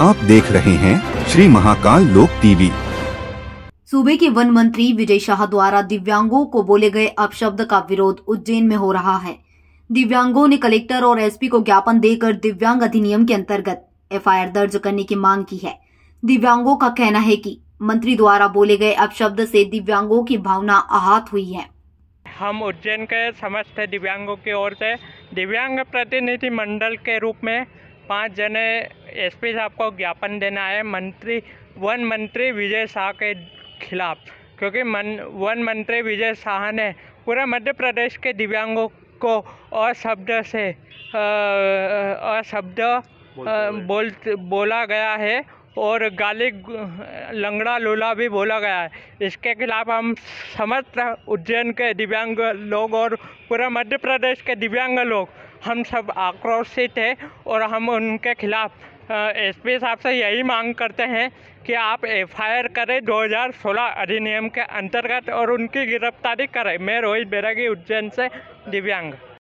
आप देख रहे हैं श्री महाकाल लोक टीवी सूबे के वन मंत्री विजय शाह द्वारा दिव्यांगों को बोले गए अपशब्द का विरोध उज्जैन में हो रहा है दिव्यांगों ने कलेक्टर और एसपी को ज्ञापन देकर दिव्यांग अधिनियम के अंतर्गत एफआईआर दर्ज करने की मांग की है दिव्यांगों का कहना है कि मंत्री द्वारा बोले गए अपशब्द से दिव्यांगों की भावना आहत हुई है हम उज्जैन के समस्त दिव्यांगों की ओर से दिव्यांग प्रतिनिधि मंडल के रूप में पाँच जने एसपी साहब को ज्ञापन देना है मंत्री वन मंत्री विजय शाह के खिलाफ क्योंकि मन वन मंत्री विजय शाह ने पूरे मध्य प्रदेश के दिव्यांगों को अशब्द से अशब्द बोल बोला गया है और गाली लंगड़ा लोला भी बोला गया है इसके खिलाफ हम समस्त उज्जैन के दिव्यांग लोग और पूरा मध्य प्रदेश के दिव्यांग लोग हम सब आक्रोशित है और हम उनके खिलाफ एस पी साहब से यही मांग करते हैं कि आप एफआईआर करें 2016 अधिनियम के अंतर्गत और उनकी गिरफ्तारी करें मैं रोहित बैरागी उज्जैन से दिव्यांग